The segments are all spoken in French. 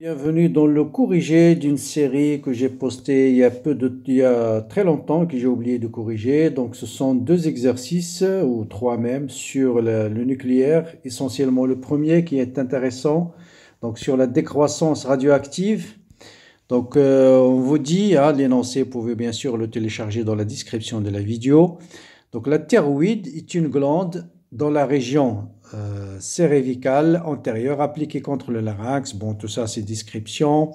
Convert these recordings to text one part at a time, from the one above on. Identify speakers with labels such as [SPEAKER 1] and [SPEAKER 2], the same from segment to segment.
[SPEAKER 1] Bienvenue dans le corrigé d'une série que j'ai postée il y a peu de il très longtemps que j'ai oublié de corriger. Donc ce sont deux exercices ou trois même sur le, nucléaire, essentiellement le premier qui est intéressant donc sur la décroissance radioactive. Donc euh, on vous dit hein, l'énoncé, vous pouvez bien sûr le télécharger dans la description de la vidéo. Donc la thyroïde est une glande dans la région euh, cérévicale antérieure appliquée contre le larynx. Bon, tout ça, c'est description.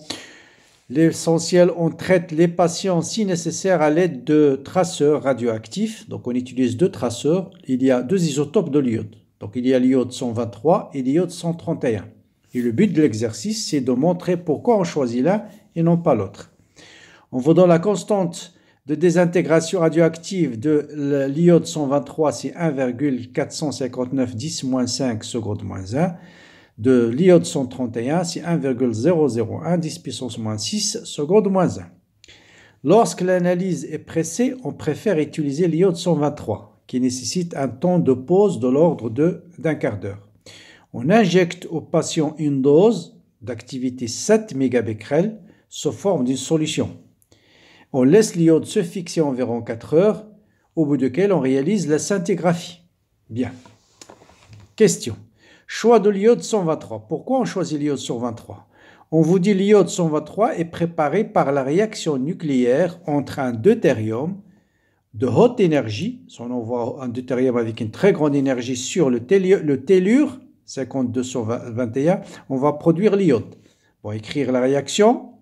[SPEAKER 1] L'essentiel, on traite les patients si nécessaire à l'aide de traceurs radioactifs. Donc, on utilise deux traceurs. Il y a deux isotopes de l'iode. Donc, il y a l'iode 123 et l'iode 131. Et le but de l'exercice, c'est de montrer pourquoi on choisit l'un et non pas l'autre. On va dans la constante de désintégration radioactive de l'iode 123, c'est 1,459-10-5 secondes moins 1. De l'iode 131, c'est 1,001 10 puissance moins 6 secondes moins 1. Lorsque l'analyse est pressée, on préfère utiliser l'iode 123, qui nécessite un temps de pause de l'ordre d'un quart d'heure. On injecte au patient une dose d'activité 7 MB sous forme d'une solution on laisse l'iode se fixer environ 4 heures, au bout duquel on réalise la scintigraphie. Bien. Question. Choix de l'iode 123. Pourquoi on choisit l'iode 123 On vous dit l'iode 123 est préparé par la réaction nucléaire entre un deutérium de haute énergie, si on envoie un deutérium avec une très grande énergie sur le, le tellure, 5221, on va produire l'iode. va écrire la réaction,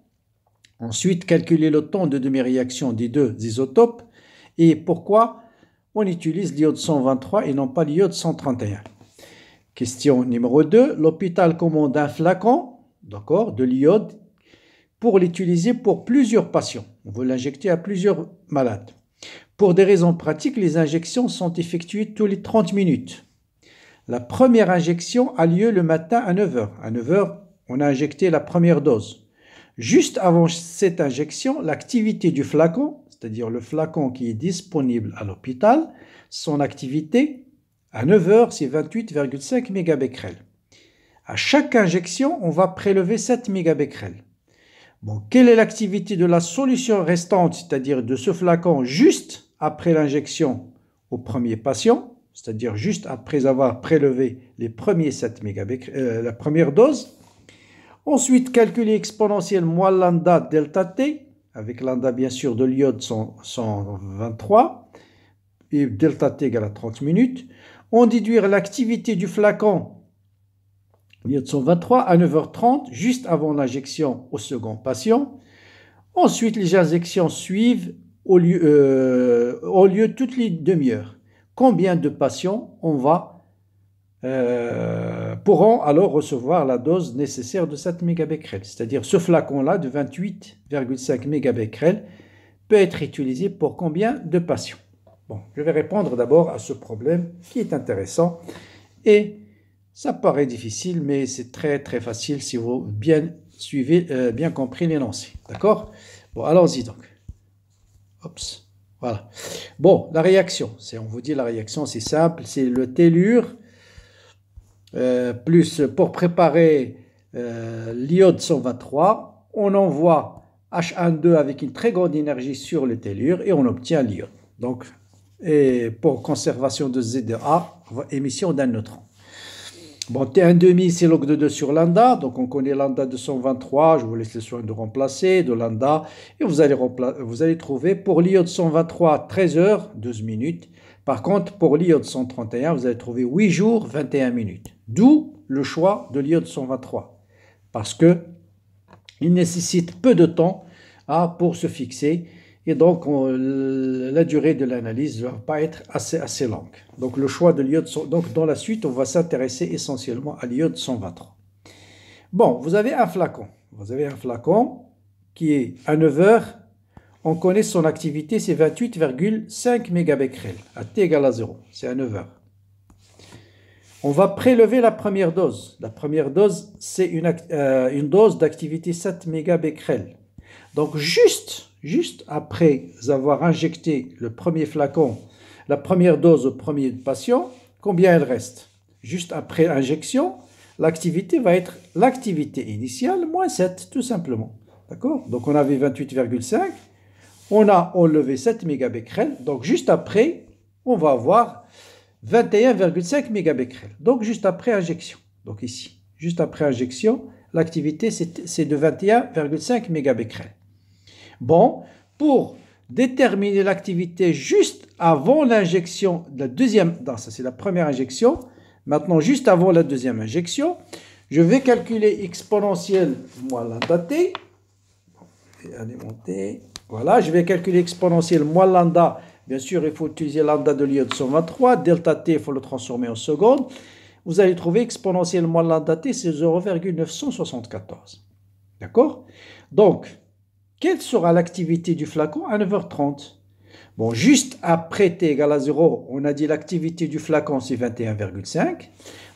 [SPEAKER 1] Ensuite, calculer le temps de demi-réaction des deux isotopes et pourquoi on utilise l'iode 123 et non pas l'iode 131. Question numéro 2. L'hôpital commande un flacon de l'iode pour l'utiliser pour plusieurs patients. On veut l'injecter à plusieurs malades. Pour des raisons pratiques, les injections sont effectuées tous les 30 minutes. La première injection a lieu le matin à 9h. À 9h, on a injecté la première dose. Juste avant cette injection, l'activité du flacon, c'est-à-dire le flacon qui est disponible à l'hôpital, son activité à 9 heures, c'est 28,5 MB. À chaque injection, on va prélever 7 Mb. Bon, quelle est l'activité de la solution restante, c'est-à-dire de ce flacon juste après l'injection au premier patient, c'est-à-dire juste après avoir prélevé les premiers 7 euh, la première dose Ensuite, calculer exponentielle moins lambda delta t, avec lambda bien sûr de l'iode 123, et delta t égale à 30 minutes. On déduire l'activité du flacon, l'iode 123, à 9h30, juste avant l'injection au second patient. Ensuite, les injections suivent au lieu, euh, toutes les demi-heures. Combien de patients on va... Euh, pourront alors recevoir la dose nécessaire de 7 mégabecquerels. C'est-à-dire ce flacon-là de 28,5 mégabecquerels peut être utilisé pour combien de patients Bon, je vais répondre d'abord à ce problème qui est intéressant et ça paraît difficile, mais c'est très très facile si vous bien suivez, euh, bien compris l'énoncé. D'accord Bon, allons-y donc. Oups. Voilà. Bon, la réaction. c'est On vous dit la réaction, c'est simple, c'est le tellure euh, plus pour préparer euh, l'iode 123, on envoie H12 avec une très grande énergie sur le tellure et on obtient l'iode. Donc, et pour conservation de Z2A, émission d'un neutron. Bon, T1,5, c'est log de 2 sur lambda. Donc, on connaît lambda 123 Je vous laisse le soin de remplacer de lambda. Et vous allez, vous allez trouver pour l'iode 123, 13 heures, 12 minutes. Par contre, pour l'iode 131, vous allez trouver 8 jours, 21 minutes. D'où le choix de l'iode 123, parce que il nécessite peu de temps ah, pour se fixer, et donc la durée de l'analyse ne va pas être assez, assez longue. Donc le choix de l'iode, donc dans la suite, on va s'intéresser essentiellement à l'iode 123. Bon, vous avez un flacon. Vous avez un flacon qui est à 9 heures. On connaît son activité, c'est 28,5 mégabecquerels à t égale à 0. C'est à 9 heures on va prélever la première dose. La première dose, c'est une, euh, dose d'activité 7 mégabecquerel. Donc juste, juste après avoir injecté le premier flacon, la première dose au premier patient, combien elle reste Juste après injection, l'activité va être l'activité initiale moins 7, tout simplement. D'accord Donc on avait 28,5. On a enlevé 7 mégabecquerel. Donc juste après, on va avoir 21,5 mégabecquerels. Donc juste après injection. Donc ici, juste après injection, l'activité c'est de 21,5 mégabecquerels. Bon, pour déterminer l'activité juste avant l'injection de la deuxième, non, ça c'est la première injection. Maintenant, juste avant la deuxième injection, je vais calculer exponentielle, moins lambda t. Voilà, je vais calculer exponentielle moins lambda Bien sûr, il faut utiliser lambda de de 123, delta t, il faut le transformer en seconde. Vous allez trouver moins lambda t, c'est 0,974. D'accord Donc, quelle sera l'activité du flacon à 9h30 Bon, juste après t égale à 0, on a dit l'activité du flacon, c'est 21,5.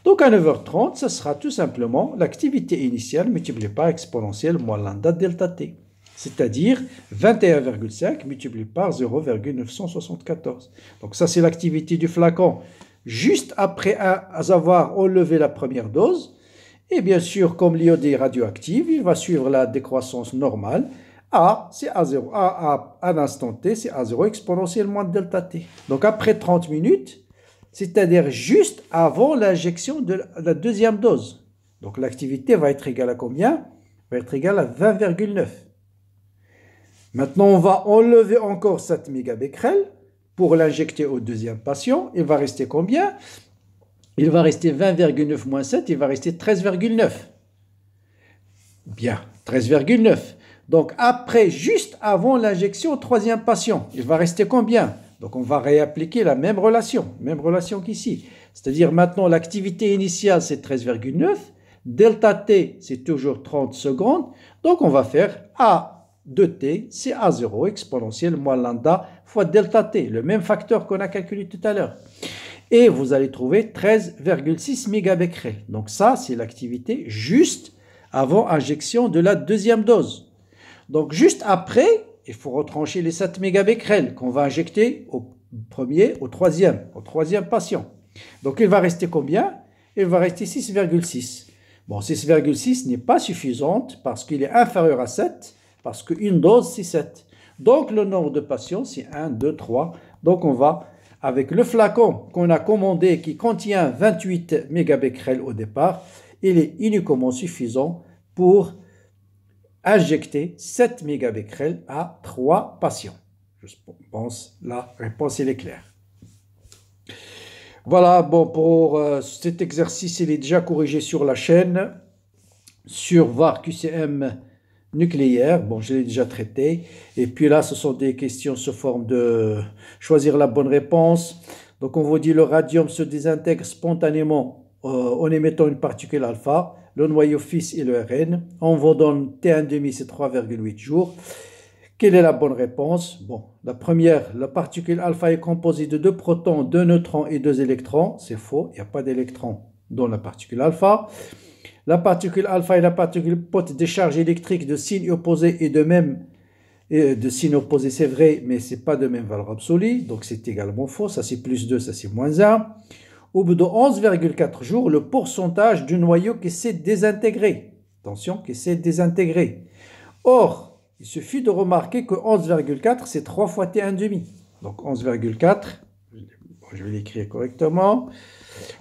[SPEAKER 1] Donc à 9h30, ce sera tout simplement l'activité initiale multipliée par exponentielle moins lambda delta t c'est-à-dire 21,5 multiplié par 0,974. Donc ça, c'est l'activité du flacon juste après avoir enlevé la première dose. Et bien sûr, comme l'iode est radioactive, il va suivre la décroissance normale. A, c'est A0. A, à, un instant T, c'est A0 exponentielle moins delta T. Donc après 30 minutes, c'est-à-dire juste avant l'injection de la deuxième dose. Donc l'activité va être égale à combien Va être égale à 20,9. Maintenant, on va enlever encore 7 mégabecquerels pour l'injecter au deuxième patient. Il va rester combien Il va rester 20,9 moins 7, il va rester 13,9. Bien, 13,9. Donc après, juste avant l'injection au troisième patient, il va rester combien Donc on va réappliquer la même relation, même relation qu'ici. C'est-à-dire maintenant, l'activité initiale, c'est 13,9. Delta T, c'est toujours 30 secondes. Donc on va faire A 2 t, c'est A0 exponentielle moins lambda fois delta t, le même facteur qu'on a calculé tout à l'heure. Et vous allez trouver 13,6 mégabecquerels. Donc ça, c'est l'activité juste avant injection de la deuxième dose. Donc juste après, il faut retrancher les 7 mégabecquerels qu'on va injecter au premier, au troisième, au troisième patient. Donc il va rester combien Il va rester 6,6. Bon, 6,6 n'est pas suffisante parce qu'il est inférieur à 7 parce qu'une dose, c'est 7. Donc le nombre de patients, c'est 1, 2, 3. Donc on va, avec le flacon qu'on a commandé, qui contient 28 mégabecquerels au départ, il est uniquement suffisant pour injecter 7 mégabecquerels à 3 patients. Je pense que la réponse est claire. Voilà, bon, pour euh, cet exercice, il est déjà corrigé sur la chaîne, sur VARQCM nucléaire, bon, je l'ai déjà traité. Et puis là, ce sont des questions sous forme de choisir la bonne réponse. Donc, on vous dit le radium se désintègre spontanément euh, en émettant une particule alpha, le noyau fils et le RN. On vous donne T1,5, c'est 3,8 jours. Quelle est la bonne réponse Bon, la première, la particule alpha est composée de deux protons, deux neutrons et deux électrons. C'est faux, il n'y a pas d'électrons dans la particule alpha. La particule alpha et la particule pote des charges électriques de signes opposés et de même euh, de signes opposés, c'est vrai, mais ce n'est pas de même valeur absolue, donc c'est également faux, ça c'est plus 2, ça c'est moins 1. Au bout de 11,4 jours, le pourcentage du noyau qui s'est désintégré. Attention, qui s'est désintégré. Or, il suffit de remarquer que 11,4, c'est 3 fois T1,5. Donc 11,4, je vais l'écrire correctement.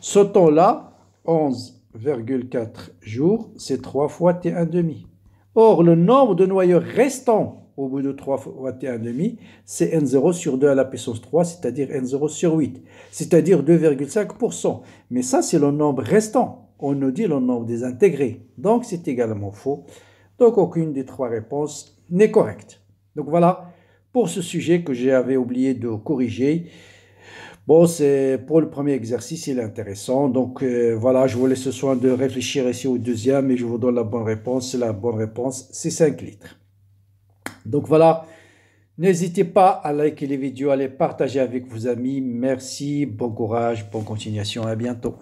[SPEAKER 1] Ce temps-là, 11 ,4 jours, c'est 3 fois T1,5. Or, le nombre de noyaux restants au bout de 3 fois T1,5, c'est N0 sur 2 à la puissance 3, c'est-à-dire N0 sur 8, c'est-à-dire 2,5%. Mais ça, c'est le nombre restant. On nous dit le nombre des intégrés. Donc, c'est également faux. Donc, aucune des trois réponses n'est correcte. Donc, voilà pour ce sujet que j'avais oublié de corriger. Bon, c'est pour le premier exercice, il est intéressant. Donc euh, voilà, je vous laisse le soin de réfléchir ici au deuxième et je vous donne la bonne réponse. La bonne réponse, c'est 5 litres. Donc voilà, n'hésitez pas à liker les vidéos, à les partager avec vos amis. Merci, bon courage, bonne continuation, à bientôt.